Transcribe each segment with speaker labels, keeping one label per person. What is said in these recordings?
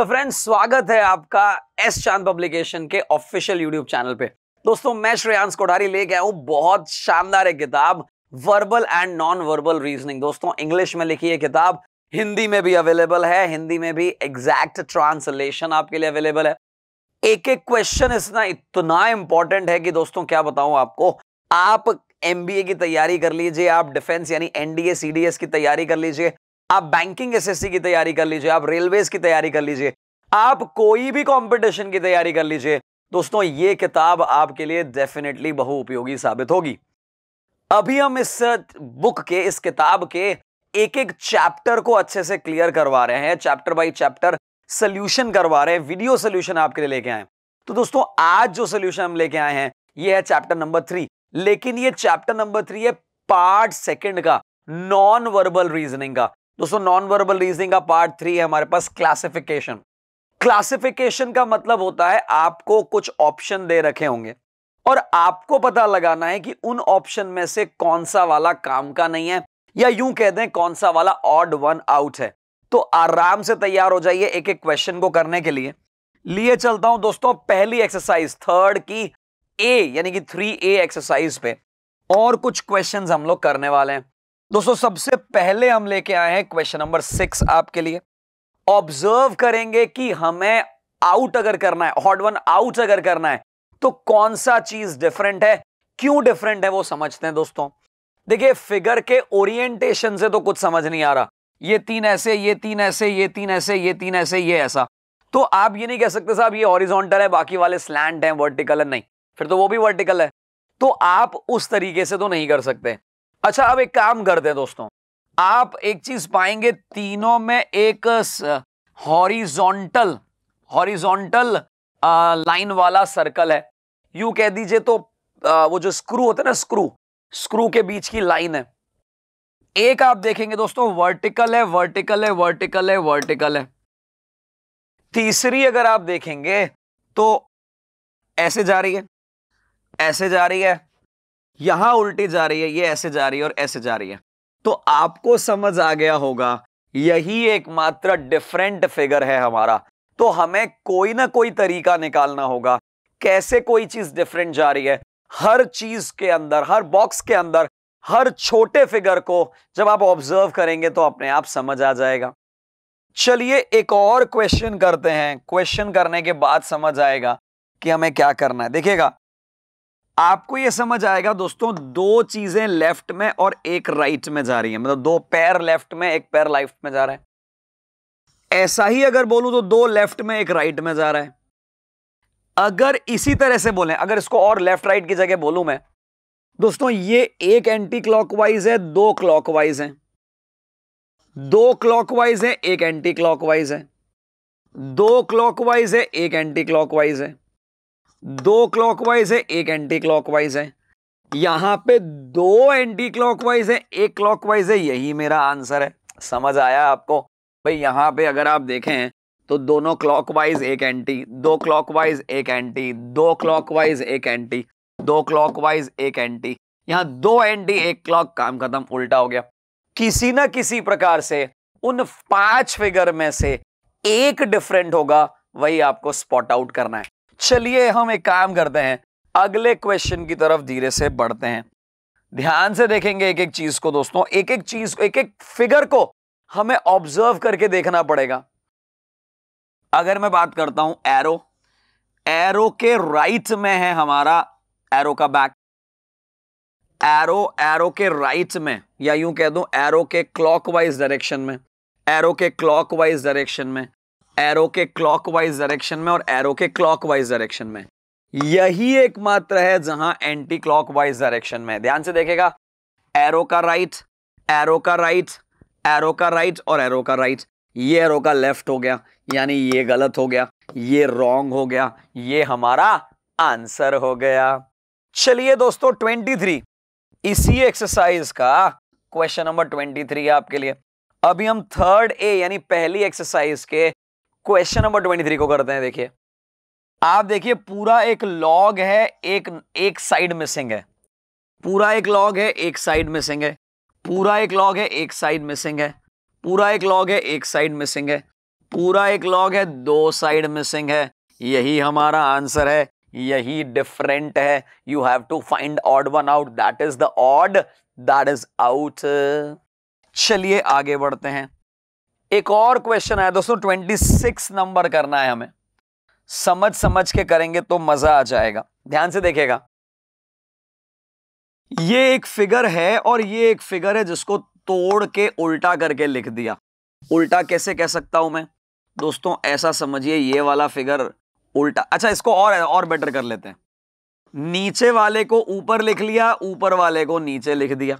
Speaker 1: hello friends स्वागत है आपका एस चांद पब्लिकेशन के ऑफिशियल यूट्यूब चैनल पे दोस्तों मैं श्रेयांश कोठारी लेके आया हूँ बहुत शानदार एक किताब verbal and non verbal reasoning दोस्तों इंग्लिश में लिखी है किताब हिंदी में भी अवेलेबल है हिंदी में भी एग्जैक्ट ट्रांसलेशन आपके लिए अवेलेबल है एक एक क्वेश्चन इसना इतना इंपॉर्टेंट है कि दोस्तों क्या बताऊं आपको आप एमबीए की तैयारी कर लीजिए आप डिफेंस यानी एनडीए सीडीएस की तैयारी कर लीजिए आप बैंकिंग एसएससी की तैयारी कर लीजिए आप रेलवेज की तैयारी कर लीजिए आप कोई भी कंपटीशन की तैयारी कर लीजिए दोस्तों ये किताब आपके लिए डेफिनेटली उपयोगी साबित होगी अभी हम इस बुक uh, के इस किताब के एक एक चैप्टर को अच्छे से क्लियर करवा रहे हैं चैप्टर बाय चैप्टर सोल्यूशन करवा रहे हैं वीडियो सोल्यूशन आपके लिए लेके आए तो दोस्तों आज जो सोल्यूशन हम लेके आए हैं ये है चैप्टर नंबर थ्री लेकिन ये चैप्टर नंबर थ्री है पार्ट सेकंड का नॉन वर्बल रीजनिंग का दोस्तों नॉन वर्बल रीजनिंग का पार्ट थ्री है हमारे पास क्लासिफिकेशन क्लासिफिकेशन का मतलब होता है आपको कुछ ऑप्शन दे रखे होंगे और आपको पता लगाना है कि उन ऑप्शन में से कौन सा वाला काम का नहीं है या यूं कह दें कौन सा वाला ऑड वन आउट है तो आराम से तैयार हो जाइए एक एक क्वेश्चन को करने के लिए लिए चलता हूं दोस्तों पहली एक्सरसाइज थर्ड की ए यानी कि थ्री ए एक्सरसाइज पे और कुछ क्वेश्चंस हम लोग करने वाले हैं दोस्तों सबसे पहले हम लेके आए हैं क्वेश्चन नंबर सिक्स आपके लिए ऑब्जर्व करेंगे कि हमें आउट अगर करना है हॉट वन आउट अगर करना है तो कौन सा चीज डिफरेंट है क्यों डिफरेंट है वो समझते हैं दोस्तों देखिए फिगर के ओरिएंटेशन से तो कुछ समझ नहीं आ रहा ये तीन ऐसे ये तीन ऐसे ये तीन ऐसे ये तीन ऐसे ये ऐसा तो आप ये नहीं कह सकते साहब ये ऑरिजोंटल है बाकी वाले स्लैंड हैं वर्टिकल है नहीं फिर तो वो भी वर्टिकल है तो आप उस तरीके से तो नहीं कर सकते अच्छा अब एक काम करते दे दोस्तों आप एक चीज पाएंगे तीनों में एक हॉरिजॉन्टल हॉरिजॉन्टल लाइन वाला सर्कल है यू कह दीजिए तो आ, वो जो स्क्रू होता है ना स्क्रू स्क्रू के बीच की लाइन है एक आप देखेंगे दोस्तों वर्टिकल है वर्टिकल है वर्टिकल है वर्टिकल है तीसरी अगर आप देखेंगे तो ऐसे जा रही है ऐसे जा रही है यहां उल्टी जा रही है ये ऐसे जा रही है और ऐसे जा रही है तो आपको समझ आ गया होगा यही एकमात्र डिफरेंट फिगर है हमारा तो हमें कोई ना कोई तरीका निकालना होगा कैसे कोई चीज डिफरेंट जा रही है हर चीज के अंदर हर बॉक्स के अंदर हर छोटे फिगर को जब आप ऑब्जर्व करेंगे तो अपने आप समझ आ जाएगा चलिए एक और क्वेश्चन करते हैं क्वेश्चन करने के बाद समझ आएगा कि हमें क्या करना है देखिएगा आपको ये समझ आएगा दोस्तों दो चीजें लेफ्ट में और एक राइट में जा रही है मतलब दो पैर लेफ्ट में एक पैर राइट में जा रहा है ऐसा ही अगर बोलूं तो दो लेफ्ट में एक राइट में जा रहा है अगर इसी तरह से बोलें अगर इसको और लेफ्ट राइट की जगह बोलूं मैं दोस्तों ये एक एंटी क्लॉकवाइज है दो क्लॉकवाइज है दो क्लॉकवाइज है एक एंटी क्लॉकवाइज है दो क्लॉकवाइज है एक एंटी क्लॉकवाइज है दो क्लॉकवाइज है एक एंटी क्लॉकवाइज है यहां पे दो एंटी क्लॉकवाइज है एक क्लॉकवाइज है यही मेरा आंसर है समझ आया आपको भाई यहां पे अगर आप देखें तो दोनों क्लॉकवाइज एक एंटी दो क्लॉकवाइज एक एंटी दो क्लॉकवाइज एक एंटी दो क्लॉकवाइज एक एंटी यहां दो एंटी एक क्लॉक काम खत्म उल्टा हो गया किसी ना किसी प्रकार से उन पांच फिगर में से एक डिफरेंट होगा वही आपको स्पॉट आउट करना है चलिए हम एक काम करते हैं अगले क्वेश्चन की तरफ धीरे से बढ़ते हैं ध्यान से देखेंगे एक एक चीज को दोस्तों एक एक चीज को एक एक फिगर को हमें ऑब्जर्व करके देखना पड़ेगा अगर मैं बात करता हूं एरो एरो के राइट में है हमारा एरो का बैक एरो एरो के राइट में या यूं कह दूं एरो के क्लॉकवाइज डायरेक्शन में एरो के क्लॉकवाइज डायरेक्शन में एरो के क्लॉकवाइज डायरेक्शन में और एरो के क्लॉकवाइज डायरेक्शन में यही एकमात्र है जहां एंटी क्लॉकवाइज डायरेक्शन में ध्यान से देखेगा एरो का राइट एरो का राइट एरो का राइट और एरो का राइट ये एरो का लेफ्ट हो गया यानी ये गलत हो गया ये रॉन्ग हो गया ये हमारा आंसर हो गया चलिए दोस्तों 23 इसी एक्सरसाइज का क्वेश्चन नंबर 23 है आपके लिए अभी हम थर्ड ए यानी पहली एक्सरसाइज के क्वेश्चन नंबर ट्वेंटी थ्री को करते हैं देखिए आप देखिए पूरा एक लॉग है एक एक साइड मिसिंग है पूरा एक लॉग है एक साइड मिसिंग है पूरा एक लॉग है एक साइड मिसिंग है पूरा एक लॉग है एक साइड मिसिंग है पूरा एक लॉग है दो साइड मिसिंग है यही हमारा आंसर है यही डिफरेंट है you have to find odd one out that is the odd that is out चलिए आगे बढ़ते हैं एक और क्वेश्चन आया दोस्तों ट्वेंटी सिक्स नंबर करना है हमें समझ समझ के करेंगे तो मजा आ जाएगा ध्यान से देखेगा ये एक फिगर है और ये एक फिगर है जिसको तोड़ के उल्टा करके लिख दिया उल्टा कैसे कह सकता हूं मैं दोस्तों ऐसा समझिए ये वाला फिगर उल्टा अच्छा इसको और और बेटर कर लेते हैं नीचे वाले को ऊपर लिख लिया ऊपर वाले को नीचे लिख दिया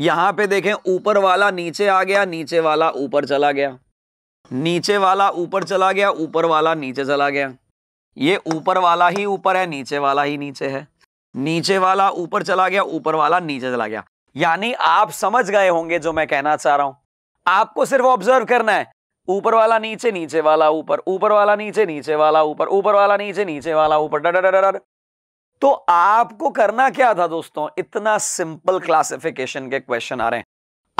Speaker 1: यहां पे देखें ऊपर वाला नीचे आ गया नीचे वाला ऊपर चला गया नीचे वाला ऊपर चला गया ऊपर वाला नीचे चला गया ये ऊपर वाला ही ऊपर है नीचे वाला ही नीचे है नीचे वाला ऊपर चला गया ऊपर वाला नीचे चला गया यानी आप समझ गए होंगे जो मैं कहना चाह रहा हूं आपको सिर्फ ऑब्जर्व करना है ऊपर वाला नीचे नीचे वाला ऊपर ऊपर वाला नीचे नीचे वाला ऊपर ऊपर वाला नीचे नीचे वाला ऊपर डर तो आपको करना क्या था दोस्तों इतना सिंपल क्लासिफिकेशन के क्वेश्चन आ रहे हैं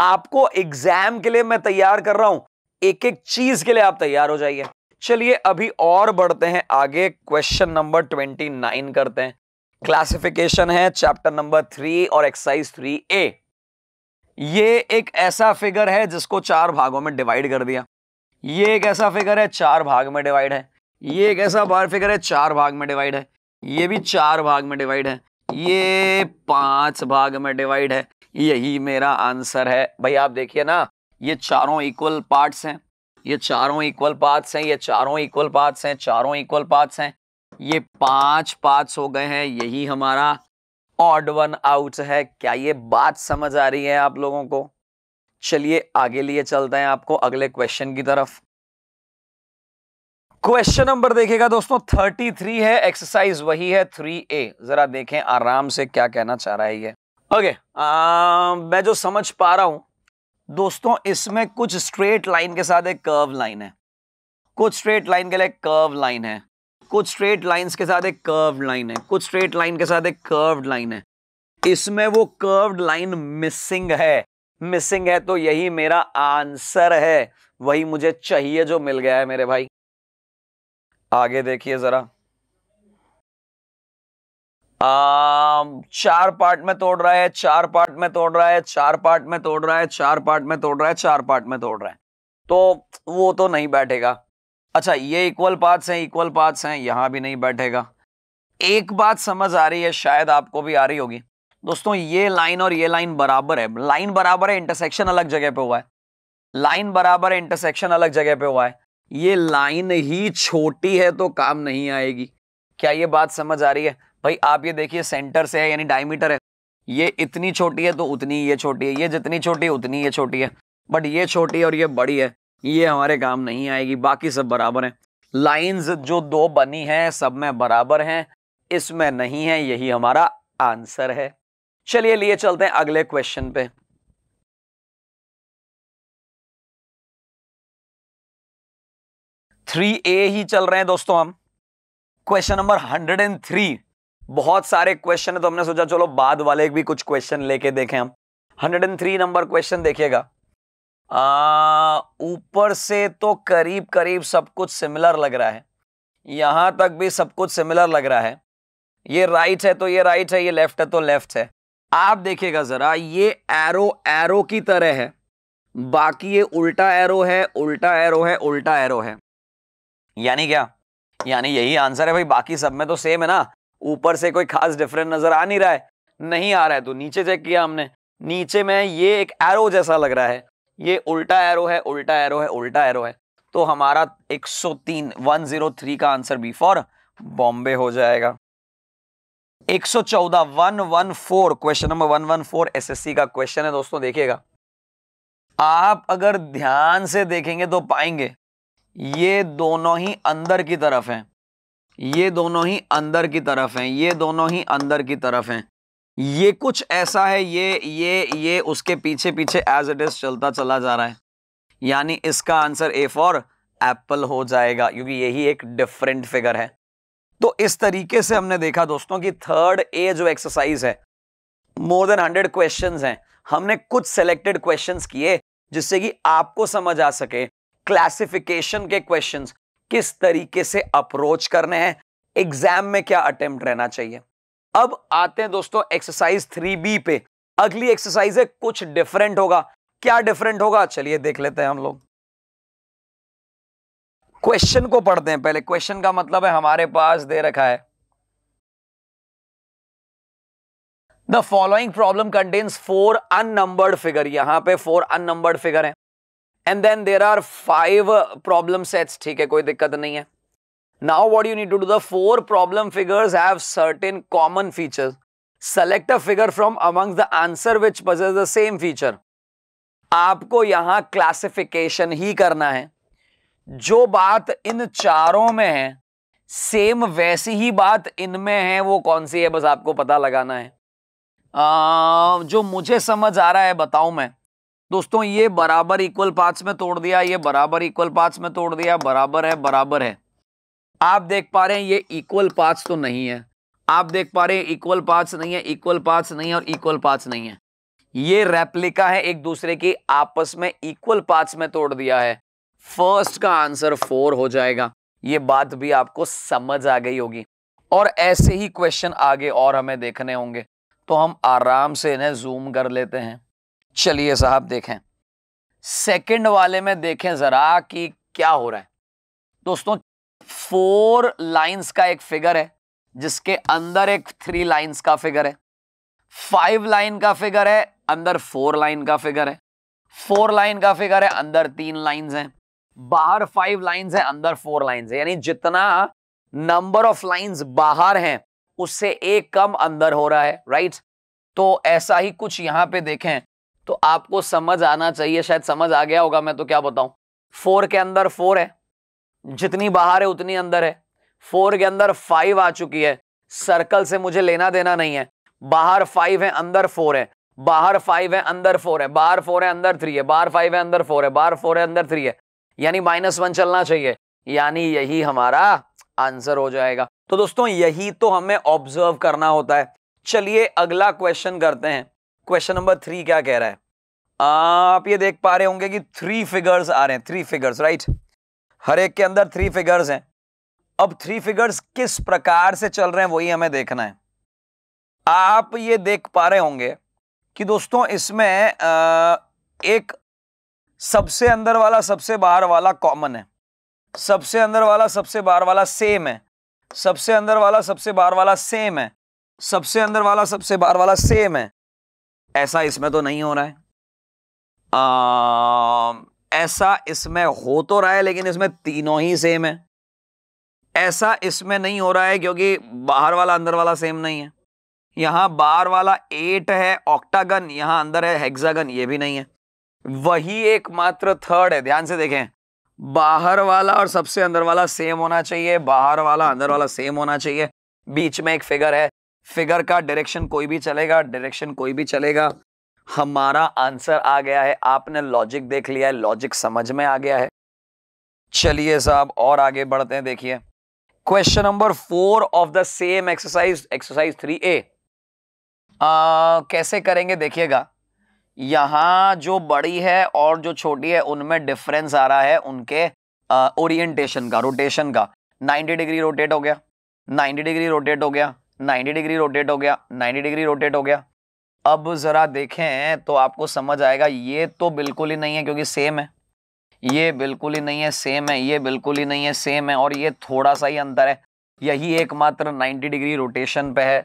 Speaker 1: आपको एग्जाम के लिए मैं तैयार कर रहा हूं एक एक चीज के लिए आप तैयार हो जाइए चलिए अभी और बढ़ते हैं आगे क्वेश्चन नंबर ट्वेंटी नाइन करते हैं क्लासिफिकेशन है चैप्टर नंबर थ्री और एक्सरसाइज थ्री ए ये एक ऐसा फिगर है जिसको चार भागों में डिवाइड कर दिया ये एक ऐसा फिगर है चार भाग में डिवाइड है ये एक ऐसा बार फिगर है चार भाग में डिवाइड है ये भी चार भाग में डिवाइड है ये पांच भाग में डिवाइड है यही मेरा आंसर है भाई आप देखिए ना ये चारों इक्वल पार्ट्स हैं ये चारों इक्वल पार्ट्स हैं ये चारों इक्वल पार्ट्स हैं चारों इक्वल पार्ट्स हैं ये पांच पार्ट्स हो गए हैं यही हमारा ऑड वन आउट है क्या ये बात समझ आ रही है आप लोगों को चलिए आगे लिए चलते हैं आपको अगले क्वेश्चन की तरफ क्वेश्चन नंबर देखेगा दोस्तों 33 है एक्सरसाइज वही है 3A जरा देखें आराम से क्या कहना चाह रहा है ये ओके मैं जो समझ पा रहा हूं दोस्तों इसमें कुछ स्ट्रेट लाइन के साथ एक कर्व लाइन है कुछ स्ट्रेट लाइन के लिए कर्व लाइन है कुछ स्ट्रेट लाइंस के साथ एक कर्व लाइन है कुछ स्ट्रेट लाइन के साथ एक कर्व लाइन है इसमें वो कर्व लाइन मिसिंग है मिसिंग है तो यही मेरा आंसर है वही मुझे चाहिए जो मिल गया है मेरे भाई आगे देखिए ज़रा चार पार्ट में तोड़ रहा है चार पार्ट में तोड़ रहा है चार पार्ट में तोड़ रहा है चार पार्ट में तोड़ रहा है चार पार्ट में तोड़ रहा है तो वो तो नहीं बैठेगा अच्छा ये इक्वल पार्ट्स हैं इक्वल पार्ट्स हैं यहां भी नहीं बैठेगा एक बात समझ आ रही है शायद आपको भी आ रही होगी दोस्तों ये लाइन और ये लाइन बराबर है लाइन बराबर है इंटरसेक्शन अलग जगह पे हुआ है लाइन बराबर है इंटरसेक्शन अलग जगह पे हुआ है ये लाइन ही छोटी है तो काम नहीं आएगी क्या ये बात समझ आ रही है भाई आप ये देखिए सेंटर से है यानी डायमीटर है ये इतनी छोटी है तो उतनी ये छोटी है ये जितनी छोटी है उतनी ये छोटी है बट ये छोटी और ये बड़ी है ये हमारे काम नहीं आएगी बाकी सब बराबर है लाइंस जो दो बनी हैं सब में बराबर हैं इसमें नहीं है यही हमारा आंसर है चलिए लिए चलते हैं अगले क्वेश्चन पे थ्री ए ही चल रहे हैं दोस्तों हम question number hundred and three बहुत सारे क्वेश्चन है तो हमने सोचा चलो बाद वाले भी कुछ क्वेश्चन लेके देखें हम hundred and three number question देखिएगा ऊपर से तो करीब करीब सब कुछ सिमिलर लग रहा है यहां तक भी सब कुछ सिमिलर लग रहा है ये राइट है तो ये राइट है ये लेफ्ट है तो लेफ्ट है आप देखिएगा ज़रा ये एरो एरो की तरह है बाकी ये उल्टा एरो है उल्टा एरो है उल्टा एरो है यानी क्या यानी यही आंसर है भाई बाकी सब में तो सेम है ना ऊपर से कोई खास डिफरेंट नजर आ नहीं रहा है नहीं आ रहा है तो नीचे चेक किया हमने नीचे में ये एक एरो जैसा लग रहा है ये उल्टा एरो है उल्टा एरो है उल्टा एरो है तो हमारा 103 103 का आंसर बी फॉर बॉम्बे हो जाएगा 114 114 क्वेश्चन नंबर 114 एसएससी का क्वेश्चन है दोस्तों देखिएगा आप अगर ध्यान से देखेंगे तो पाएंगे ये दोनों ही अंदर की तरफ हैं ये दोनों ही अंदर की तरफ हैं ये दोनों ही अंदर की तरफ हैं ये कुछ ऐसा है ये ये ये उसके पीछे पीछे एज इट इज़ चलता चला जा रहा है यानी इसका आंसर ए फॉर एप्पल हो जाएगा क्योंकि यही एक डिफरेंट फिगर है तो इस तरीके से हमने देखा दोस्तों कि थर्ड ए जो एक्सरसाइज है मोर देन हंड्रेड क्वेश्चन हैं हमने कुछ सेलेक्टेड क्वेश्चन किए जिससे कि आपको समझ आ सके क्लासिफिकेशन के क्वेश्चंस किस तरीके से अप्रोच करने हैं एग्जाम में क्या अटेम्प्ट रहना चाहिए अब आते हैं दोस्तों एक्सरसाइज थ्री बी पे अगली एक्सरसाइज है कुछ डिफरेंट होगा क्या डिफरेंट होगा चलिए देख लेते हैं हम लोग क्वेश्चन को पढ़ते हैं पहले क्वेश्चन का मतलब है हमारे पास दे रखा है the following problem contains four unnumbered figure यहां पे फोर अननंबर्ड फिगर है and then there are five problem sets ठीक है कोई दिक्कत नहीं है now what you need to do the four problem figures have certain common feature select a figure from amongst the answer which possess the same feature आपको यहां classification ही करना है जो बात इन चारों में है सेम वैसी ही बात इनमें है वो कौन सी है बस आपको पता लगाना है आ, जो मुझे समझ आ रहा है बताऊं मैं दोस्तों ये बराबर इक्वल पार्ट्स में तोड़ दिया ये बराबर इक्वल पार्ट्स में तोड़ दिया बराबर है बराबर है आप देख पा रहे हैं ये इक्वल पार्ट्स तो नहीं है आप देख पा रहे हैं इक्वल पार्ट्स नहीं है इक्वल पार्ट्स नहीं है और इक्वल पार्ट्स नहीं है ये रेप्लिका है एक दूसरे की आपस में इक्वल पार्ट्स में तोड़ दिया है फर्स्ट का आंसर फोर हो जाएगा ये बात भी आपको समझ आ गई होगी और ऐसे ही क्वेश्चन आगे और हमें देखने होंगे तो हम आराम से इन्हें जूम कर लेते हैं चलिए साहब देखें सेकंड वाले में देखें ज़रा कि क्या हो रहा है दोस्तों फोर लाइंस का एक फिगर है जिसके अंदर एक थ्री लाइंस का फिगर है फाइव लाइन का फिगर है अंदर फोर लाइन का फिगर है फोर लाइन का फिगर है अंदर तीन लाइंस हैं बाहर फाइव लाइंस हैं अंदर फोर लाइंस है यानी जितना नंबर ऑफ लाइंस बाहर हैं उससे एक कम अंदर हो रहा है राइट तो ऐसा ही कुछ यहां पे देखें तो आपको समझ आना चाहिए शायद समझ आ गया होगा मैं तो क्या बताऊं फोर के अंदर फोर है जितनी बाहर है उतनी अंदर है फोर के अंदर फाइव आ चुकी है सर्कल से मुझे लेना देना नहीं है बाहर फाइव है अंदर फोर है बाहर फाइव है अंदर फोर है बाहर फोर है अंदर थ्री है बाहर फाइव है अंदर फोर है बाहर फोर है अंदर थ्री है यानी माइनस वन चलना चाहिए यानी यही हमारा आंसर हो जाएगा तो दोस्तों यही तो हमें ऑब्जर्व करना होता है चलिए अगला क्वेश्चन करते हैं क्वेश्चन नंबर थ्री क्या कह रहा है आप ये देख पा रहे होंगे कि थ्री फिगर्स आ रहे हैं थ्री फिगर्स राइट हर एक के अंदर थ्री फिगर्स हैं अब थ्री फिगर्स किस प्रकार से चल रहे हैं वही हमें देखना है आप ये देख पा रहे होंगे कि दोस्तों इसमें एक सबसे अंदर वाला सबसे बाहर वाला कॉमन है सबसे अंदर वाला सबसे बाहर वाला सेम है सबसे अंदर वाला सबसे बाहर वाला सेम है सबसे अंदर वाला सबसे बाहर वाला सेम है ऐसा इसमें तो नहीं हो रहा है आ, ऐसा इसमें हो तो रहा है लेकिन इसमें तीनों ही सेम है ऐसा इसमें नहीं हो रहा है क्योंकि बाहर वाला अंदर वाला सेम नहीं है यहां बाहर वाला एट है ऑक्टागन यहां अंदर है हेक्सागन ये भी नहीं है वही एकमात्र थर्ड है ध्यान से देखें बाहर वाला और सबसे अंदर वाला सेम होना चाहिए बाहर वाला अंदर वाला सेम होना चाहिए बीच में एक फिगर है फिगर का डायरेक्शन कोई भी चलेगा डायरेक्शन कोई भी चलेगा हमारा आंसर आ गया है आपने लॉजिक देख लिया है लॉजिक समझ में आ गया है चलिए साहब और आगे बढ़ते हैं देखिए question number four of the same exercise exercise three A कैसे करेंगे देखिएगा यहाँ जो बड़ी है और जो छोटी है उनमें डिफरेंस आ रहा है उनके ओरिएंटेशन का रोटेशन का 90 डिग्री रोटेट हो गया 90 डिग्री रोटेट हो गया 90 डिग्री रोटेट हो गया 90 डिग्री रोटेट हो गया अब ज़रा देखें तो आपको समझ आएगा ये तो बिल्कुल ही नहीं है क्योंकि सेम है ये बिल्कुल ही नहीं है सेम है ये बिल्कुल ही नहीं है सेम है और ये थोड़ा सा ही अंतर है यही एकमात्र 90 डिग्री रोटेशन पे है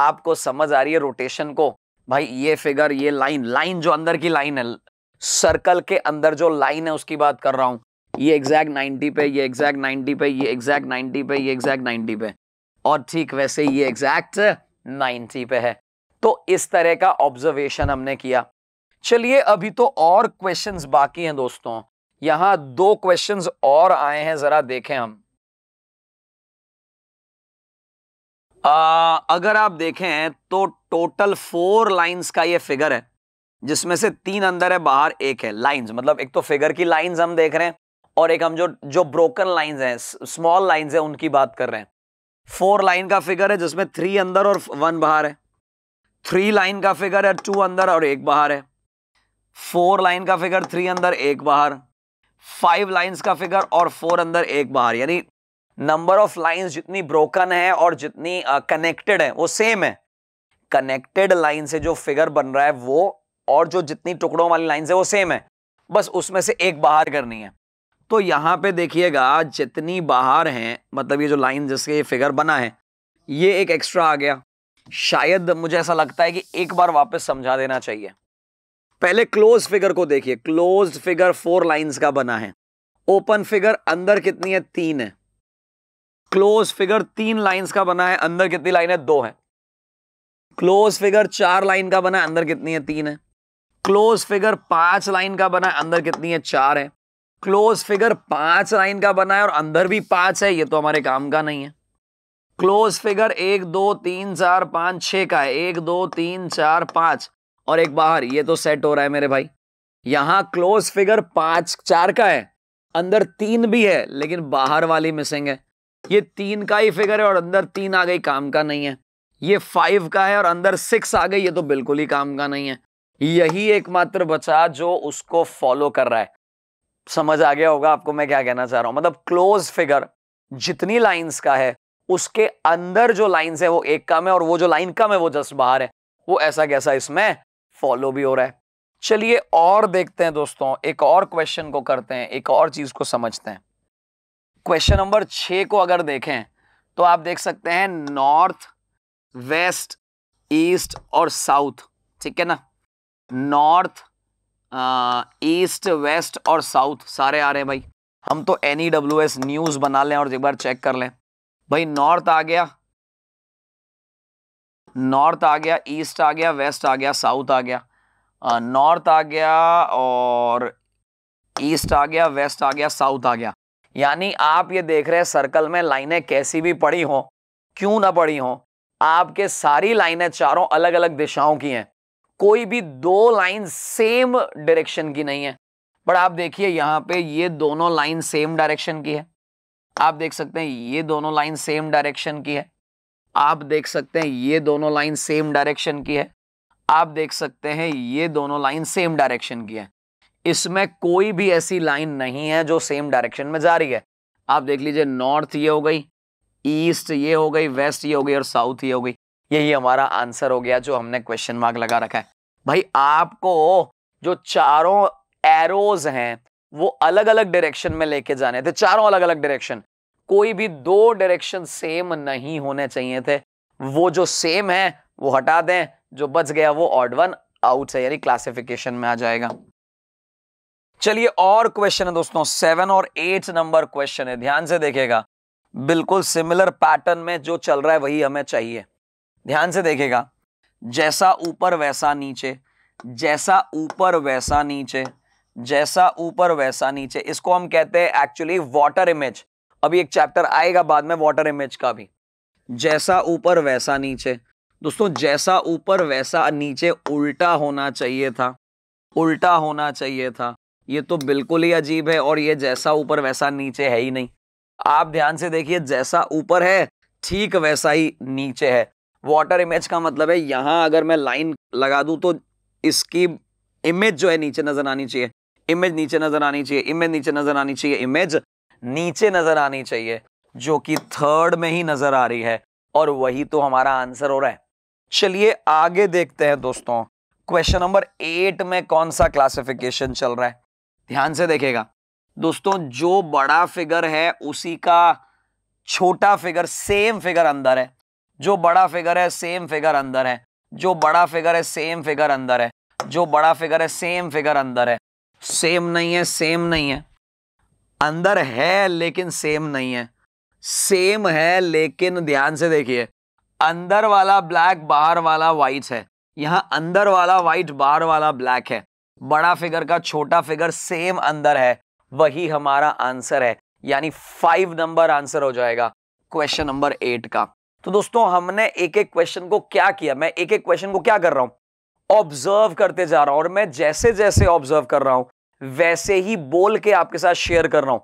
Speaker 1: आपको समझ आ रही है रोटेशन को भाई ये फिगर ये लाइन लाइन जो अंदर की लाइन है सर्कल के अंदर जो लाइन है उसकी बात कर रहा हूँ ये एग्जैक्ट 90 पे ये एग्जैक्ट 90 पे ये एग्जैक्ट 90 पे ये एग्जैक्ट 90 पे और ठीक वैसे ही ये एग्जैक्ट 90 पे है तो इस तरह का ऑब्जर्वेशन हमने किया चलिए अभी तो और क्वेश्चंस बाकी हैं दोस्तों यहां दो क्वेश्चंस और आए हैं जरा देखें हम आ, अगर आप देखें तो टोटल फोर लाइंस का ये फिगर है जिसमें से तीन अंदर है बाहर एक है लाइंस मतलब एक तो फिगर की लाइंस हम देख रहे हैं और एक हम जो जो ब्रोकन लाइंस हैं स्मॉल लाइंस हैं उनकी बात कर रहे हैं फोर लाइन का फिगर है जिसमें थ्री अंदर और वन बाहर है थ्री लाइन का फिगर है टू अंदर और एक बाहर है फोर लाइन का फिगर थ्री अंदर एक बाहर फाइव लाइंस का फिगर और फोर अंदर एक बाहर यानी नंबर ऑफ लाइंस जितनी ब्रोकन है और जितनी कनेक्टेड uh, है वो सेम है कनेक्टेड लाइन से जो फिगर बन रहा है वो और जो जितनी टुकड़ों वाली लाइन है वो सेम है बस उसमें से एक बाहर करनी है तो यहाँ पे देखिएगा जितनी बाहर हैं मतलब ये जो लाइन जिसके ये फिगर बना है ये एक एक्स्ट्रा आ गया शायद मुझे ऐसा लगता है कि एक बार वापस समझा देना चाहिए पहले क्लोज फिगर को देखिए क्लोज फिगर फोर लाइंस का बना है ओपन फिगर अंदर कितनी है तीन है क्लोज फिगर तीन लाइंस का बना है अंदर कितनी लाइन है दो है क्लोज फिगर चार लाइन का बना है अंदर कितनी है तीन है क्लोज फिगर पांच लाइन का बना है अंदर कितनी है चार है क्लोज फिगर पांच लाइन का बना है और अंदर भी पांच है ये तो हमारे काम का नहीं है क्लोज फिगर एक दो तीन चार पाँच छ का है एक दो तीन चार पांच और एक बाहर ये तो सेट हो रहा है मेरे भाई यहाँ क्लोज फिगर पांच चार का है अंदर तीन भी है लेकिन बाहर वाली मिसिंग है ये तीन का ही फिगर है और अंदर तीन आ गई काम का नहीं है ये फाइव का है और अंदर सिक्स आ गई ये तो बिल्कुल ही काम का नहीं है यही एकमात्र बचा जो उसको फॉलो कर रहा है समझ आ गया होगा आपको मैं क्या कहना चाह रहा हूं मतलब क्लोज फिगर जितनी लाइंस का है उसके अंदर जो लाइंस है वो एक कम है और वो जो लाइन कम है वो जस्ट बाहर है वो ऐसा कैसा इसमें फॉलो भी हो रहा है चलिए और देखते हैं दोस्तों एक और क्वेश्चन को करते हैं एक और चीज को समझते हैं क्वेश्चन नंबर छ को अगर देखें तो आप देख सकते हैं नॉर्थ वेस्ट ईस्ट और साउथ ठीक है ना नॉर्थ ईस्ट वेस्ट और साउथ सारे आ रहे हैं भाई हम तो N E W S news बना लें और एक बार चेक कर लें भाई नॉर्थ आ गया नॉर्थ आ गया ईस्ट आ गया वेस्ट आ गया साउथ आ गया नॉर्थ आ गया और ईस्ट आ गया वेस्ट आ गया साउथ आ गया यानी आप ये देख रहे हैं सर्कल में लाइनें कैसी भी पड़ी हों क्यों ना पड़ी हों आपके सारी लाइनें चारों अलग अलग दिशाओं की हैं कोई भी दो लाइन सेम डायरेक्शन की नहीं है बट आप देखिए यहां पे ये दोनों लाइन सेम डायरेक्शन की है आप देख सकते हैं ये दोनों लाइन सेम डायरेक्शन की है आप देख सकते हैं ये दोनों लाइन सेम डायरेक्शन की है आप देख सकते हैं ये दोनों लाइन सेम डायरेक्शन की है इसमें कोई भी ऐसी लाइन नहीं है जो सेम डायरेक्शन में जा रही है आप देख लीजिए नॉर्थ ये हो गई ईस्ट ये हो गई वेस्ट ये हो गई और साउथ ये हो गई यही हमारा आंसर हो गया जो हमने क्वेश्चन मार्क लगा रखा है भाई आपको जो चारों एरोज हैं वो अलग अलग डायरेक्शन में लेके जाने थे चारों अलग अलग डायरेक्शन कोई भी दो डायरेक्शन सेम नहीं होने चाहिए थे वो जो सेम है वो हटा दें जो बच गया वो ऑड वन आउट है यानी क्लासिफिकेशन में आ जाएगा चलिए और क्वेश्चन है दोस्तों सेवन और एट नंबर क्वेश्चन है ध्यान से देखेगा बिल्कुल सिमिलर पैटर्न में जो चल रहा है वही हमें चाहिए ध्यान से देखेगा जैसा ऊपर वैसा नीचे जैसा ऊपर वैसा नीचे जैसा ऊपर वैसा नीचे इसको हम कहते हैं एक्चुअली वाटर इमेज अभी एक चैप्टर आएगा बाद में वाटर इमेज का भी जैसा ऊपर वैसा नीचे दोस्तों जैसा ऊपर वैसा नीचे उल्टा होना चाहिए था उल्टा होना चाहिए था ये तो बिल्कुल ही अजीब है और ये जैसा ऊपर वैसा नीचे है ही नहीं आप ध्यान से देखिए जैसा ऊपर है ठीक वैसा ही नीचे है वाटर इमेज का मतलब है यहाँ अगर मैं लाइन लगा दूँ तो इसकी इमेज जो है नीचे नज़र आनी चाहिए इमेज नीचे नज़र आनी चाहिए इमेज नीचे नज़र आनी चाहिए इमेज नीचे नज़र आनी चाहिए जो कि थर्ड में ही नज़र आ रही है और वही तो हमारा आंसर हो रहा है चलिए आगे देखते हैं दोस्तों क्वेश्चन नंबर एट में कौन सा क्लासिफिकेशन चल रहा है ध्यान से देखेगा दोस्तों जो बड़ा फिगर है उसी का छोटा फिगर सेम फिगर अंदर है जो बड़ा फिगर है सेम फिगर अंदर है जो बड़ा फिगर है सेम फिगर अंदर है जो बड़ा फिगर है सेम फिगर अंदर है सेम नहीं है सेम नहीं है अंदर है लेकिन सेम नहीं है सेम है लेकिन ध्यान से देखिए अंदर वाला ब्लैक बाहर वाला वाइट है यहां अंदर वाला वाइट बाहर वाला ब्लैक है बड़ा फिगर का छोटा फिगर सेम अंदर है वही हमारा आंसर है यानी फाइव नंबर आंसर हो जाएगा क्वेश्चन नंबर एट का तो दोस्तों हमने एक एक क्वेश्चन को क्या किया मैं एक एक क्वेश्चन को क्या कर रहा हूं ऑब्जर्व करते जा रहा हूं और मैं जैसे जैसे ऑब्जर्व कर रहा हूं वैसे ही बोल के आपके साथ शेयर कर रहा हूं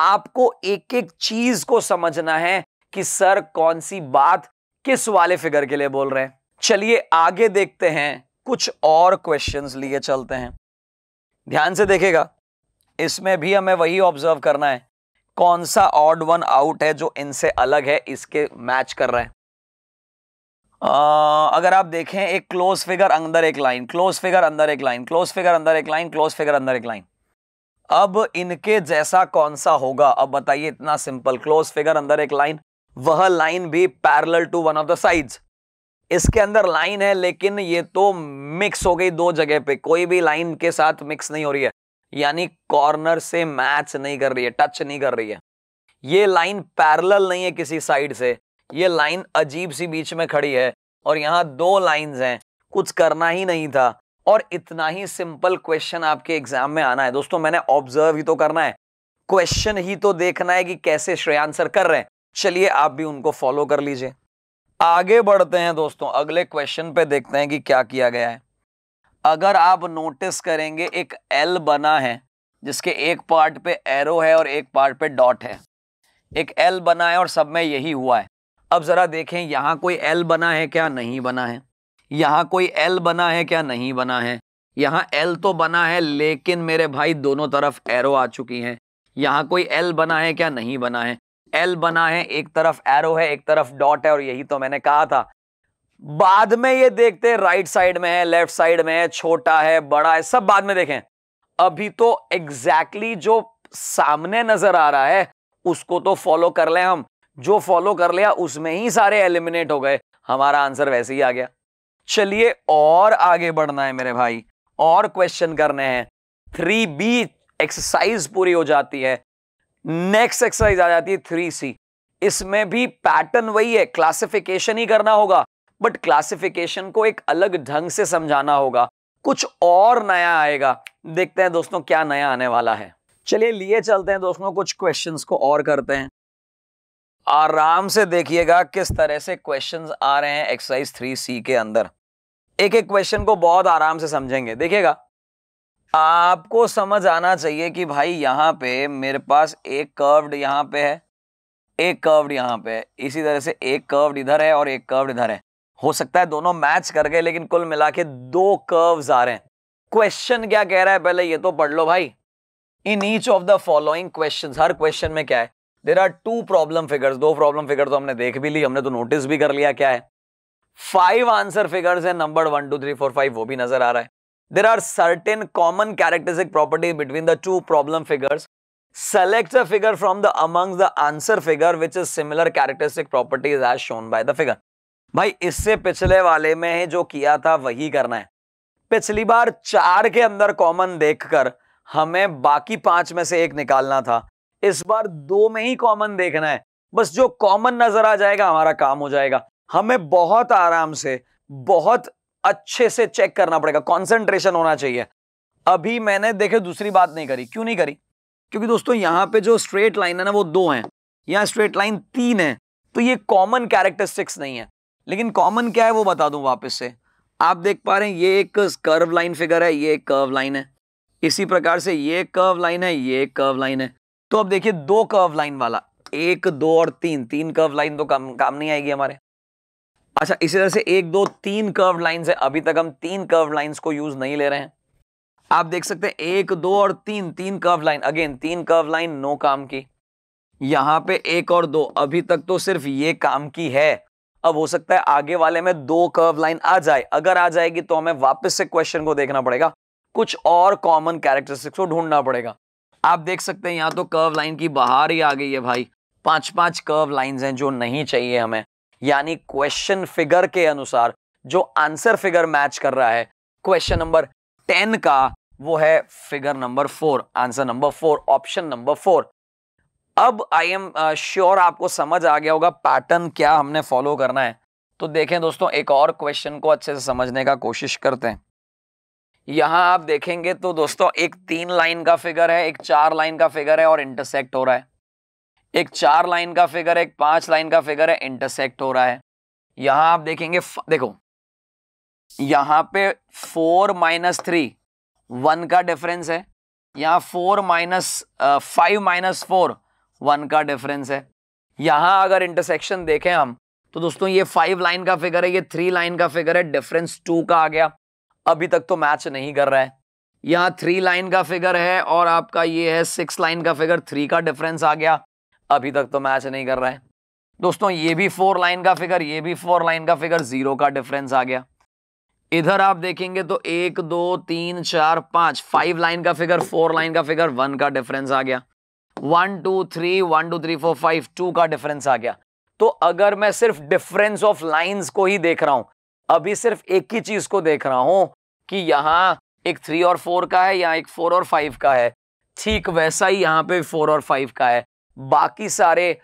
Speaker 1: आपको एक एक चीज को समझना है कि सर कौन सी बात किस वाले फिगर के लिए बोल रहे हैं चलिए आगे देखते हैं कुछ और क्वेश्चन लिए चलते हैं ध्यान से देखेगा इसमें भी हमें वही ऑब्जर्व करना है कौन सा ऑड वन आउट है जो इनसे अलग है इसके मैच कर रहे हैं आ, अगर आप देखें एक क्लोज फिगर अंदर एक लाइन क्लोज फिगर अंदर एक लाइन क्लोज फिगर अंदर एक लाइन क्लोज फिगर अंदर एक लाइन अब इनके जैसा कौन सा होगा अब बताइए इतना सिंपल क्लोज फिगर अंदर एक लाइन वह लाइन भी parallel to one of the sides इसके अंदर लाइन है लेकिन ये तो मिक्स हो गई दो जगह पे कोई भी लाइन के साथ मिक्स नहीं हो रही है यानी कॉर्नर से मैच नहीं कर रही है टच नहीं कर रही है ये लाइन पैरेलल नहीं है किसी साइड से ये लाइन अजीब सी बीच में खड़ी है और यहाँ दो लाइंस हैं कुछ करना ही नहीं था और इतना ही सिंपल क्वेश्चन आपके एग्जाम में आना है दोस्तों मैंने ऑब्जर्व ही तो करना है क्वेश्चन ही तो देखना है कि कैसे श्रेयांसर कर रहे हैं चलिए आप भी उनको फॉलो कर लीजिए आगे बढ़ते हैं दोस्तों अगले क्वेश्चन पे देखते हैं कि क्या किया गया है अगर आप नोटिस करेंगे एक एल बना है जिसके एक पार्ट पे एरो है और एक पार्ट पे डॉट है एक एल बना है और सब में यही हुआ है अब ज़रा देखें यहाँ कोई एल बना है क्या नहीं बना है यहाँ कोई एल बना है क्या नहीं बना है यहाँ एल तो बना है लेकिन मेरे भाई दोनों तरफ एरो आ चुकी हैं यहाँ कोई एल बना है क्या नहीं बना है एल बना है एक तरफ एरो है एक तरफ डॉट है और यही तो मैंने कहा था बाद में ये देखते हैं राइट साइड में है लेफ्ट साइड में है छोटा है बड़ा है सब बाद में देखें अभी तो एग्जैक्टली exactly जो सामने नजर आ रहा है उसको तो फॉलो कर ले हम जो फॉलो कर लिया उसमें ही सारे एलिमिनेट हो गए हमारा आंसर वैसे ही आ गया चलिए और आगे बढ़ना है मेरे भाई और क्वेश्चन करने हैं थ्री बी एक्सरसाइज पूरी हो जाती है नेक्स्ट एक्सरसाइज आ जाती है थ्री सी इसमें भी पैटर्न वही है क्लासिफिकेशन ही करना होगा बट क्लासिफिकेशन को एक अलग ढंग से समझाना होगा कुछ और नया आएगा देखते हैं दोस्तों क्या नया आने वाला है चलिए लिए चलते हैं दोस्तों कुछ क्वेश्चंस को और करते हैं आराम से देखिएगा किस तरह से क्वेश्चंस आ रहे हैं एक्सरसाइज थ्री सी के अंदर एक एक क्वेश्चन को बहुत आराम से समझेंगे देखिएगा आपको समझ आना चाहिए कि भाई यहाँ पे मेरे पास एक कर्व्ड यहाँ पे है एक कर्व्ड यहाँ पे है इसी तरह से एक कर्व्ड इधर है और एक कर्व्ड इधर है हो सकता है दोनों मैच कर गए लेकिन कुल मिला के दो कर्व्स आ रहे हैं क्वेश्चन क्या कह रहा है पहले ये तो पढ़ लो भाई in each of the following question हर क्वेश्चन में क्या है there are two problem figures दो प्रॉब्लम फिगर तो हमने देख भी ली हमने तो नोटिस भी कर लिया क्या है फाइव आंसर फिगर्स है number one two three four five वो भी नजर आ रहा है there are certain common characteristic property between the two problem figures select figure from the among amongst the answer figure which is similar characteristic properties as shown by the figure भाई इससे पिछले वाले में ही जो किया था वही करना है पिछली बार चार के अंदर कॉमन देखकर हमें बाकी पांच में से एक निकालना था इस बार दो में ही कॉमन देखना है बस जो कॉमन नजर आ जाएगा हमारा काम हो जाएगा हमें बहुत आराम से बहुत अच्छे से चेक करना पड़ेगा कॉन्सेंट्रेशन होना चाहिए अभी मैंने देखे दूसरी बात नहीं करी क्यों नहीं करी क्योंकि दोस्तों यहाँ पे जो स्ट्रेट लाइन है ना वो दो हैं यहाँ स्ट्रेट लाइन तीन है तो ये कॉमन कैरेक्टरिस्टिक्स नहीं है लेकिन कॉमन क्या है वो बता दूं वापस से आप देख पा रहे हैं ये एक कर्व लाइन फिगर है ये एक कर्व लाइन है इसी प्रकार से ये कर्व लाइन है ये एक कर्व लाइन है तो अब देखिए दो कर्व लाइन वाला एक दो और तीन तीन कर्व लाइन तो काम काम नहीं आएगी हमारे अच्छा इसी तरह से एक दो तीन कर्व लाइन है अभी तक हम तीन कर्व लाइन को यूज नहीं ले रहे हैं आप देख सकते हैं एक दो और तीन तीन कर्व लाइन अगेन तीन कर्व लाइन नो काम की यहां पे एक और दो अभी तक तो सिर्फ ये काम की है अब हो सकता है आगे वाले में दो कर्व लाइन आ जाए अगर आ जाएगी तो हमें वापस से क्वेश्चन को देखना पड़ेगा कुछ और कॉमन कैरेक्टरिस्टिक्स को ढूंढना पड़ेगा आप देख सकते हैं यहाँ तो कर्व लाइन की बाहर ही आ गई है भाई पांच पांच कर्व लाइंस हैं जो नहीं चाहिए हमें यानी क्वेश्चन फिगर के अनुसार जो आंसर फिगर मैच कर रहा है क्वेश्चन नंबर टेन का वो है figure number four answer number four option number four अब आई एम श्योर आपको समझ आ गया होगा पैटर्न क्या हमने फॉलो करना है तो देखें दोस्तों एक और क्वेश्चन को अच्छे से समझने का कोशिश करते हैं यहां आप देखेंगे तो दोस्तों एक तीन लाइन का फिगर है एक चार लाइन का फिगर है और इंटरसेक्ट हो रहा है एक चार लाइन का फिगर है एक पांच लाइन का फिगर है इंटरसेक्ट हो रहा है यहां आप देखेंगे देखो यहां पे फोर माइनस थ्री वन का डिफरेंस है यहां four minus five minus four one का डिफरेंस है यहाँ अगर इंटरसेक्शन देखें हम तो दोस्तों ये फाइव लाइन का फिगर है ये थ्री लाइन का फिगर है डिफरेंस टू का आ गया अभी तक तो मैच नहीं कर रहा है यहाँ थ्री लाइन का फिगर है और आपका ये है सिक्स लाइन का फिगर थ्री का डिफरेंस आ गया अभी तक तो मैच नहीं कर रहा है दोस्तों ये भी फोर लाइन का फिगर ये भी फोर लाइन का फिगर जीरो का डिफरेंस आ गया इधर आप देखेंगे तो एक दो तीन चार पाँच फाइव लाइन का फिगर फोर लाइन का फिगर वन का डिफरेंस आ गया one two three one two three four five two का डिफरेंस आ गया तो अगर मैं सिर्फ डिफरेंस ऑफ लाइंस को ही देख रहा हूं अभी सिर्फ एक ही चीज को देख रहा हूं कि यहाँ एक थ्री और फोर का है या एक फोर और फाइव का है ठीक वैसा ही यहाँ पे फोर और फाइव का है बाकी सारे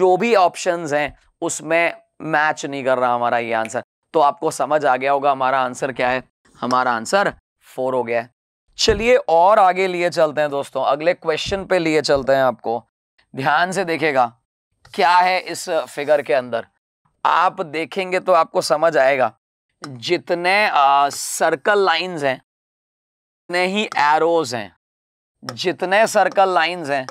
Speaker 1: जो भी ऑप्शंस हैं उसमें मैच नहीं कर रहा हमारा ये आंसर तो आपको समझ आ गया होगा हमारा आंसर क्या है हमारा आंसर फोर हो गया है चलिए और आगे लिए चलते हैं दोस्तों अगले क्वेश्चन पे लिए चलते हैं आपको ध्यान से देखेगा क्या है इस फिगर के अंदर आप देखेंगे तो आपको समझ आएगा जितने आ, सर्कल लाइंस हैं उतने ही एरोज हैं जितने सर्कल लाइंस हैं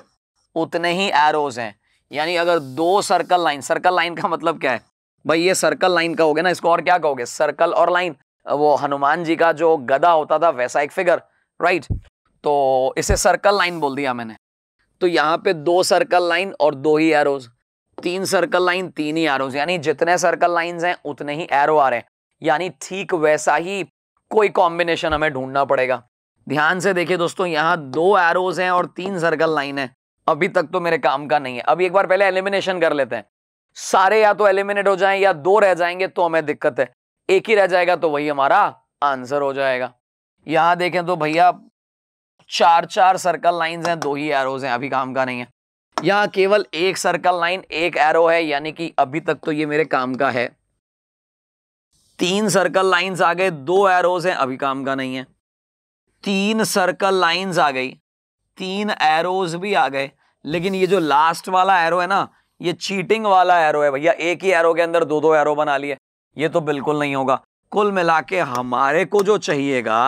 Speaker 1: उतने ही एरोज हैं यानी अगर दो सर्कल लाइन सर्कल लाइन का मतलब क्या है भाई ये सर्कल लाइन का हो गया ना इसको और क्या कहोगे सर्कल और लाइन वो हनुमान जी का जो गदा होता था वैसा एक फिगर राइट तो इसे सर्कल लाइन बोल दिया मैंने तो यहाँ पे दो सर्कल लाइन और दो ही एरोज तीन सर्कल लाइन तीन ही एरोज यानी जितने सर्कल लाइन हैं उतने ही एरो आ रहे हैं यानी ठीक वैसा ही कोई कॉम्बिनेशन हमें ढूंढना पड़ेगा ध्यान से देखिए दोस्तों यहाँ दो एरोज हैं और तीन सर्कल लाइन है अभी तक तो मेरे काम का नहीं है अभी एक बार पहले एलिमिनेशन कर लेते हैं सारे या तो एलिमिनेट हो जाएं या दो रह जाएंगे तो हमें दिक्कत है एक ही रह जाएगा तो वही हमारा आंसर हो जाएगा यहाँ देखें तो भैया चार चार सर्कल लाइंस हैं दो ही एरोज हैं अभी काम का नहीं है यहाँ केवल एक सर्कल लाइन एक एरो है यानी कि अभी तक तो ये मेरे काम का है तीन सर्कल लाइंस आ गए दो एरोज हैं अभी काम का नहीं है तीन सर्कल लाइंस आ गई तीन एरोज भी आ गए लेकिन ये जो लास्ट वाला एरो है ना ये चीटिंग वाला एरो है भैया एक ही एरो के अंदर दो दो एरो बना लिए ये तो बिल्कुल नहीं होगा कुल मिला के हमारे को जो चाहिएगा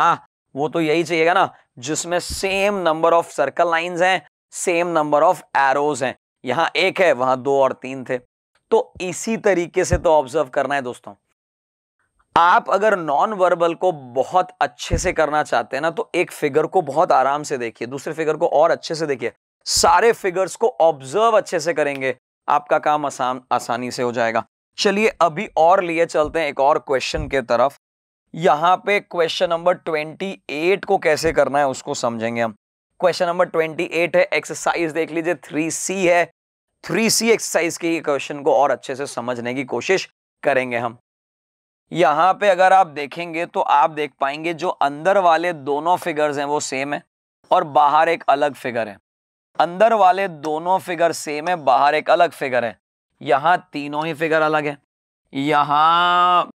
Speaker 1: वो तो यही चाहिएगा ना जिसमें same number of circle lines हैं सेम नंबर ऑफ एरोज हैं यहां एक है वहां दो और तीन थे तो इसी तरीके से तो ऑब्जर्व करना है दोस्तों आप अगर नॉन वर्बल को बहुत अच्छे से करना चाहते हैं ना तो एक फिगर को बहुत आराम से देखिए दूसरे फिगर को और अच्छे से देखिए सारे फिगर्स को ऑब्जर्व अच्छे से करेंगे आपका काम आसान आसानी से हो जाएगा चलिए अभी और लिए चलते हैं एक और क्वेश्चन के तरफ यहाँ पे क्वेश्चन नंबर ट्वेंटी एट को कैसे करना है उसको समझेंगे हम क्वेश्चन नंबर ट्वेंटी एट है एक्सरसाइज देख लीजिए थ्री सी है थ्री सी एक्सरसाइज के क्वेश्चन को और अच्छे से समझने की कोशिश करेंगे हम यहाँ पे अगर आप देखेंगे तो आप देख पाएंगे जो अंदर वाले दोनों फिगर्स हैं वो सेम है और बाहर एक अलग फिगर है अंदर वाले दोनों फिगर सेम है बाहर एक अलग फिगर है यहाँ तीनों ही फिगर अलग है यहाँ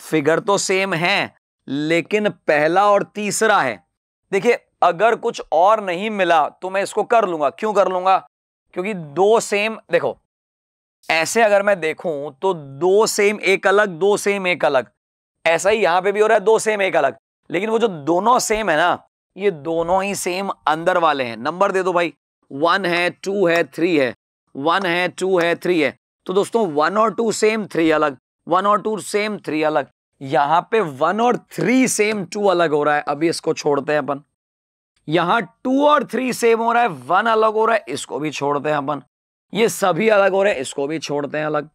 Speaker 1: फिगर तो सेम है लेकिन पहला और तीसरा है देखिए अगर कुछ और नहीं मिला तो मैं इसको कर लूंगा क्यों कर लूंगा क्योंकि दो सेम देखो ऐसे अगर मैं देखूं तो दो सेम एक अलग दो सेम एक अलग ऐसा ही यहां पे भी हो रहा है दो सेम एक अलग लेकिन वो जो दोनों सेम है ना ये दोनों ही सेम अंदर वाले हैं नंबर दे दो भाई वन है टू है थ्री है वन है टू है थ्री है तो दोस्तों वन और टू सेम थ्री अलग वन और टू सेम थ्री अलग यहां पे वन और थ्री सेम टू अलग हो रहा है अभी इसको छोड़ते हैं अपन यहां टू और थ्री सेम हो रहा है वन अलग हो रहा है इसको भी छोड़ते हैं अपन ये सभी अलग हो रहे हैं इसको भी छोड़ते हैं अलग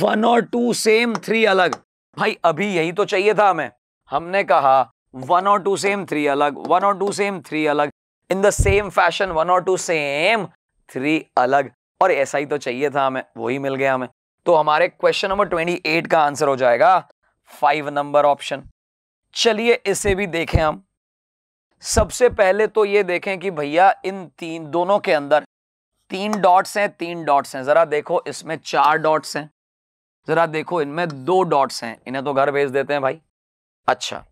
Speaker 1: वन और टू सेम थ्री अलग भाई अभी यही तो चाहिए था हमें हमने कहा वन और टू सेम थ्री अलग वन और टू सेम थ्री अलग in the same fashion one और टू सेम थ्री अलग और ऐसा ही तो चाहिए था हमें वही मिल गया हमें तो हमारे क्वेश्चन नंबर ट्वेंटी एट का आंसर हो जाएगा फाइव नंबर ऑप्शन चलिए इसे भी देखें हम सबसे पहले तो ये देखें कि भैया इन तीन दोनों के अंदर तीन डॉट्स हैं तीन डॉट्स हैं जरा देखो इसमें चार डॉट्स हैं जरा देखो इनमें दो डॉट्स हैं इन्हें तो घर भेज देते हैं भाई अच्छा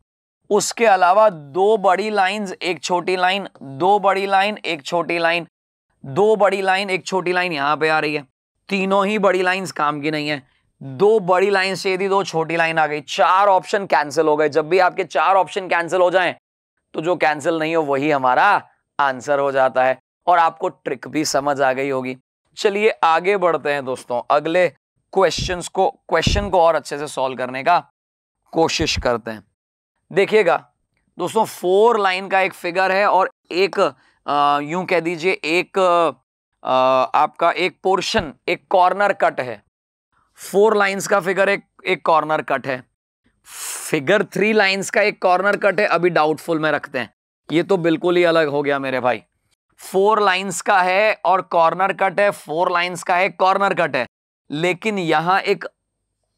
Speaker 1: उसके अलावा दो बड़ी लाइंस एक छोटी लाइन दो बड़ी लाइन एक छोटी लाइन दो बड़ी लाइन एक छोटी लाइन यहां पे आ रही है तीनों ही बड़ी लाइंस काम की नहीं है दो बड़ी लाइन से दी दो छोटी लाइन आ गई चार ऑप्शन कैंसिल हो गए जब भी आपके चार ऑप्शन कैंसिल हो जाएं तो जो कैंसिल नहीं हो वही हमारा आंसर हो जाता है और आपको ट्रिक भी समझ आ गई होगी चलिए आगे बढ़ते हैं दोस्तों अगले क्वेश्चंस को क्वेश्चन को और अच्छे से सॉल्व करने का कोशिश करते हैं देखिएगा दोस्तों फोर लाइन का एक फिगर है और एक यूं कह दीजिए एक आपका एक पोर्शन एक कॉर्नर कट है फोर लाइंस का फिगर एक एक कॉर्नर कट है फिगर थ्री लाइंस का एक कॉर्नर कट है अभी डाउटफुल में रखते हैं ये तो बिल्कुल ही अलग हो गया मेरे भाई फोर लाइंस का है और कॉर्नर कट है फोर लाइंस का है कॉर्नर कट है लेकिन यहाँ एक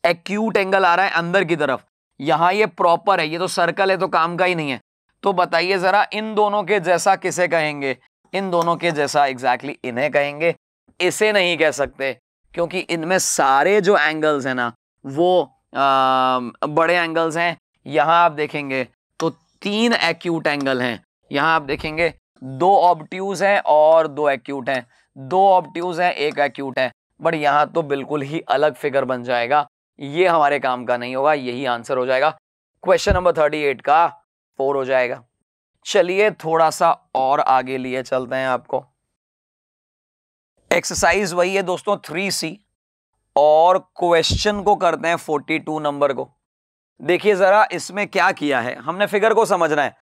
Speaker 1: एक्यूट एंगल आ रहा है अंदर की तरफ यहां ये प्रॉपर है ये तो सर्कल है तो काम का ही नहीं है तो बताइए ज़रा इन दोनों के जैसा किसे कहेंगे इन दोनों के जैसा एग्जैक्टली exactly इन्हें कहेंगे इसे नहीं कह सकते क्योंकि इनमें सारे जो एंगल्स हैं ना वो आ, बड़े एंगल्स हैं यहाँ आप देखेंगे तो तीन एक्यूट एंगल हैं यहाँ आप देखेंगे दो ऑब्ट्यूज हैं और दो एक्यूट हैं दो ऑब्ट्यूज हैं एक एक्यूट है बट यहाँ तो बिल्कुल ही अलग फिगर बन जाएगा ये हमारे काम का नहीं होगा यही आंसर हो जाएगा क्वेश्चन नंबर थर्टी एट का फोर हो जाएगा चलिए थोड़ा सा और आगे लिए चलते हैं आपको एक्सरसाइज वही है दोस्तों थ्री सी और क्वेश्चन को करते हैं फोर्टी टू नंबर को देखिए ज़रा इसमें क्या किया है हमने फिगर को समझना है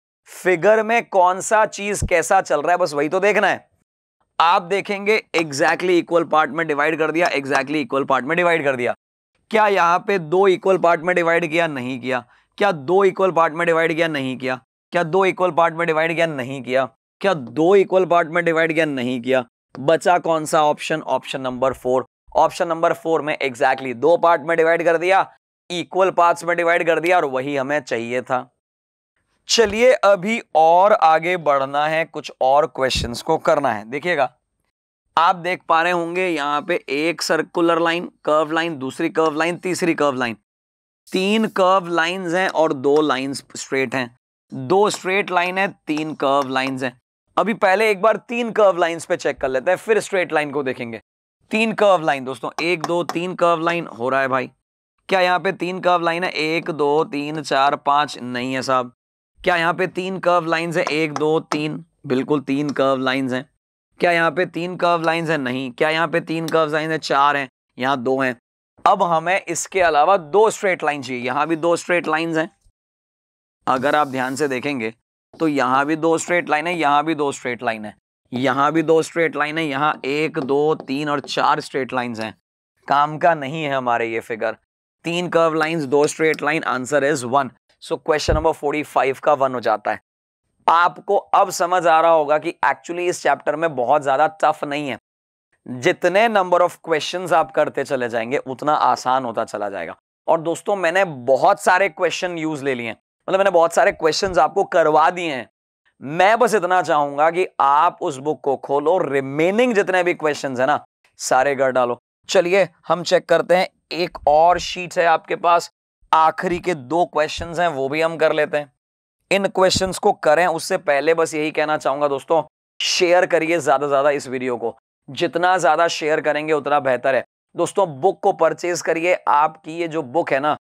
Speaker 1: फिगर में कौन सा चीज़ कैसा चल रहा है बस वही तो देखना है आप देखेंगे एग्जैक्टली इक्वल पार्ट में डिवाइड कर दिया एग्जैक्टली इक्वल पार्ट में डिवाइड कर दिया क्या यहां पे दो इक्वल पार्ट में डिवाइड किया नहीं किया क्या दो इक्वल पार्ट में डिवाइड किया नहीं किया क्या दो इक्वल पार्ट में डिवाइड किया नहीं किया क्या दो इक्वल पार्ट में डिवाइड किया नहीं किया बचा कौन सा option option number four option number four में एग्जैक्टली exactly दो पार्ट में डिवाइड कर दिया इक्वल पार्ट्स में डिवाइड कर दिया और वही हमें चाहिए था चलिए अभी और आगे बढ़ना है कुछ और क्वेश्चंस को करना है देखिएगा आप देख पा रहे होंगे यहाँ पे एक सर्कुलर लाइन कर्व लाइन दूसरी कर्व लाइन तीसरी कर्व लाइन तीन कर्व लाइंस हैं और दो लाइंस स्ट्रेट हैं दो स्ट्रेट लाइन है तीन कर्व लाइंस हैं अभी पहले एक बार तीन कर्व लाइंस पे चेक कर लेते हैं फिर स्ट्रेट लाइन को देखेंगे तीन कर्व लाइन दोस्तों एक दो तीन कर्व लाइन हो रहा है भाई क्या यहाँ पे तीन कर्व लाइन है एक दो तीन चार पांच नहीं है साहब क्या यहाँ पे तीन कर्व लाइन्स है एक दो तीन बिल्कुल तीन कर्व लाइन्स हैं क्या यहाँ पे तीन कर्व लाइन्स है नहीं क्या यहाँ पे तीन कर्व लाइन है चार हैं यहाँ दो हैं अब हमें इसके अलावा दो स्ट्रेट लाइन चाहिए यहाँ भी दो स्ट्रेट लाइन हैं अगर आप ध्यान से देखेंगे तो यहाँ भी दो स्ट्रेट लाइन है यहाँ भी दो स्ट्रेट लाइन है यहाँ भी दो स्ट्रेट लाइन है यहाँ एक दो तीन और चार स्ट्रेट लाइन हैं काम का नहीं है हमारे ये फिगर तीन कर्व लाइंस दो straight line answer is one so question number forty five का वन हो जाता है आपको अब समझ आ रहा होगा कि एक्चुअली इस चैप्टर में बहुत ज्यादा टफ नहीं है जितने नंबर ऑफ क्वेश्चन आप करते चले जाएंगे उतना आसान होता चला जाएगा और दोस्तों मैंने बहुत सारे क्वेश्चन यूज ले लिए हैं मतलब मैंने बहुत सारे क्वेश्चन आपको करवा दिए हैं मैं बस इतना चाहूंगा कि आप उस बुक को खोलो रिमेनिंग जितने भी क्वेश्चन है ना सारे कर डालो चलिए हम चेक करते हैं एक और शीट है आपके पास आखिरी के दो क्वेश्चन हैं वो भी हम कर लेते हैं इन क्वेश्चन को करें उससे पहले बस यही कहना चाहूंगा दोस्तों शेयर करिए ज्यादा से ज्यादा इस वीडियो को जितना ज्यादा शेयर करेंगे उतना बेहतर है दोस्तों बुक को परचेज करिए आपकी ये जो बुक है ना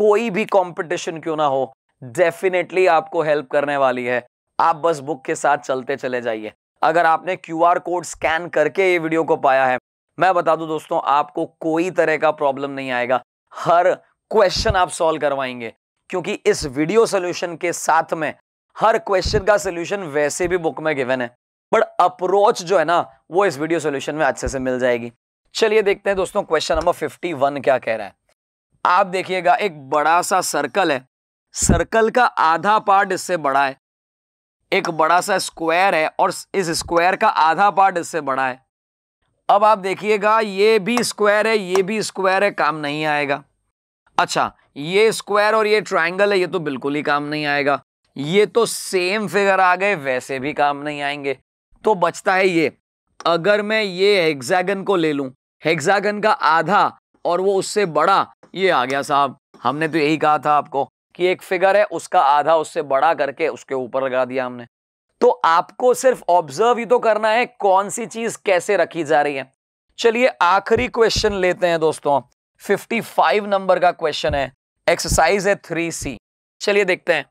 Speaker 1: कोई भी कंपटीशन क्यों ना हो डेफिनेटली आपको हेल्प करने वाली है आप बस बुक के साथ चलते चले जाइए अगर आपने क्यू कोड स्कैन करके ये वीडियो को पाया है मैं बता दूं दोस्तों आपको कोई तरह का प्रॉब्लम नहीं आएगा हर क्वेश्चन आप सॉल्व करवाएंगे क्योंकि इस वीडियो सोल्यूशन के साथ में हर क्वेश्चन का सोल्यूशन वैसे भी बुक में गिवन है बट अप्रोच जो है ना वो इस वीडियो सोल्यूशन में अच्छे से मिल जाएगी चलिए देखते हैं दोस्तों क्वेश्चन नंबर फिफ्टी वन क्या कह रहा है आप देखिएगा एक बड़ा सा सर्कल है सर्कल का आधा पार्ट इससे बड़ा है एक बड़ा सा स्क्वायर है और इस स्क्वायर का आधा पार्ट इससे बड़ा है अब आप देखिएगा ये भी स्क्वायर है ये भी स्क्वायर है काम नहीं आएगा अच्छा ये स्क्वायर और ये ट्राइंगल है ये तो बिल्कुल ही काम नहीं आएगा ये तो सेम फिगर आ गए वैसे भी काम नहीं आएंगे तो बचता है ये अगर मैं ये हेक्सागन को ले लूं हेक्सागन का आधा और वो उससे बड़ा ये आ गया साहब हमने तो यही कहा था आपको कि एक फिगर है उसका आधा उससे बड़ा करके उसके ऊपर लगा दिया हमने तो आपको सिर्फ ऑब्जर्व ही तो करना है कौन सी चीज कैसे रखी जा रही है चलिए आखिरी क्वेश्चन लेते हैं दोस्तों 55 नंबर का क्वेश्चन है एक्सरसाइज है थ्री सी चलिए देखते हैं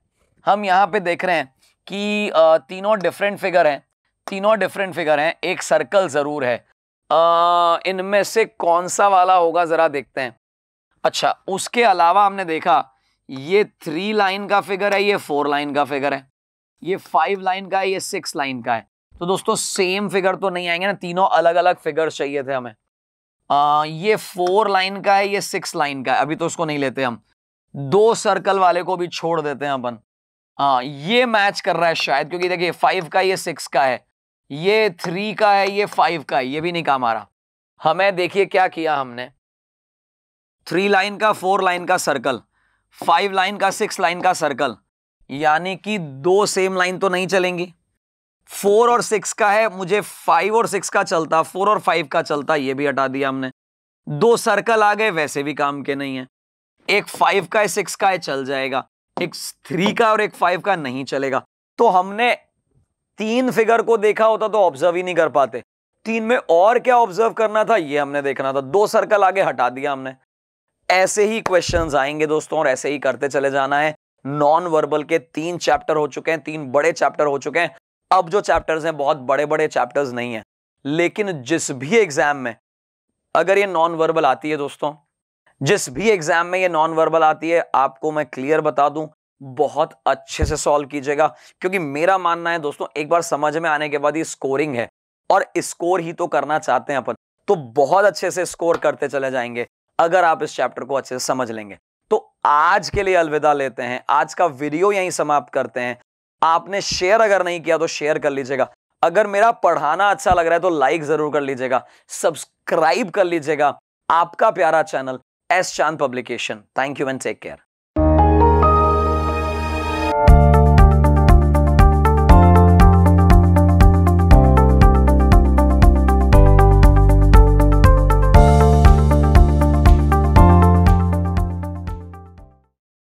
Speaker 1: हम यहां पे देख रहे हैं कि तीनों डिफरेंट फिगर हैं तीनों डिफरेंट फिगर हैं एक सर्कल ज़रूर है इनमें से कौन सा वाला होगा ज़रा देखते हैं अच्छा उसके अलावा हमने देखा ये थ्री लाइन का फिगर है ये फोर लाइन का फिगर है ये फाइव लाइन का है ये सिक्स लाइन का है तो दोस्तों सेम फिगर तो नहीं आएंगे ना तीनों अलग अलग फिगर चाहिए थे हमें आ, ये फोर लाइन का है ये सिक्स लाइन का है अभी तो उसको नहीं लेते हम दो सर्कल वाले को भी छोड़ देते हैं अपन हाँ ये मैच कर रहा है शायद क्योंकि देखिए फाइव का ये सिक्स का है ये थ्री का है ये फाइव का है ये भी नहीं काम आ रहा हमें देखिए क्या किया हमने थ्री लाइन का फोर लाइन का सर्कल फाइव लाइन का सिक्स लाइन का सर्कल यानी कि दो सेम लाइन तो नहीं चलेंगी फोर और सिक्स का है मुझे फाइव और सिक्स का चलता फोर और फाइव का चलता ये भी हटा दिया हमने दो सर्कल आ गए वैसे भी काम के नहीं है एक फाइव का है सिक्स का है चल जाएगा एक थ्री का और एक फाइव का नहीं चलेगा तो हमने तीन फिगर को देखा होता तो ऑब्जर्व ही नहीं कर पाते तीन में और क्या ऑब्जर्व करना था ये हमने देखना था दो सर्कल आगे हटा दिया हमने ऐसे ही क्वेश्चंस आएंगे दोस्तों और ऐसे ही करते चले जाना है नॉन वर्बल के तीन चैप्टर हो चुके हैं तीन बड़े चैप्टर हो चुके हैं अब जो चैप्टर्स हैं बहुत बड़े बड़े चैप्टर्स नहीं है लेकिन जिस भी एग्जाम में अगर ये नॉन वर्बल आती है दोस्तों जिस भी एग्जाम में ये नॉन वर्बल आती है आपको मैं क्लियर बता दूं बहुत अच्छे से सॉल्व कीजिएगा क्योंकि मेरा मानना है दोस्तों एक बार समझ में आने के बाद ये स्कोरिंग है और स्कोर ही तो करना चाहते हैं अपन तो बहुत अच्छे से स्कोर करते चले जाएंगे अगर आप इस चैप्टर को अच्छे से समझ लेंगे तो आज के लिए अलविदा लेते हैं आज का वीडियो यहीं समाप्त करते हैं आपने शेयर अगर नहीं किया तो शेयर कर लीजिएगा अगर मेरा पढ़ाना अच्छा लग रहा है तो लाइक जरूर कर लीजिएगा सब्सक्राइब कर लीजिएगा आपका प्यारा channel S Chand publication thank you and take care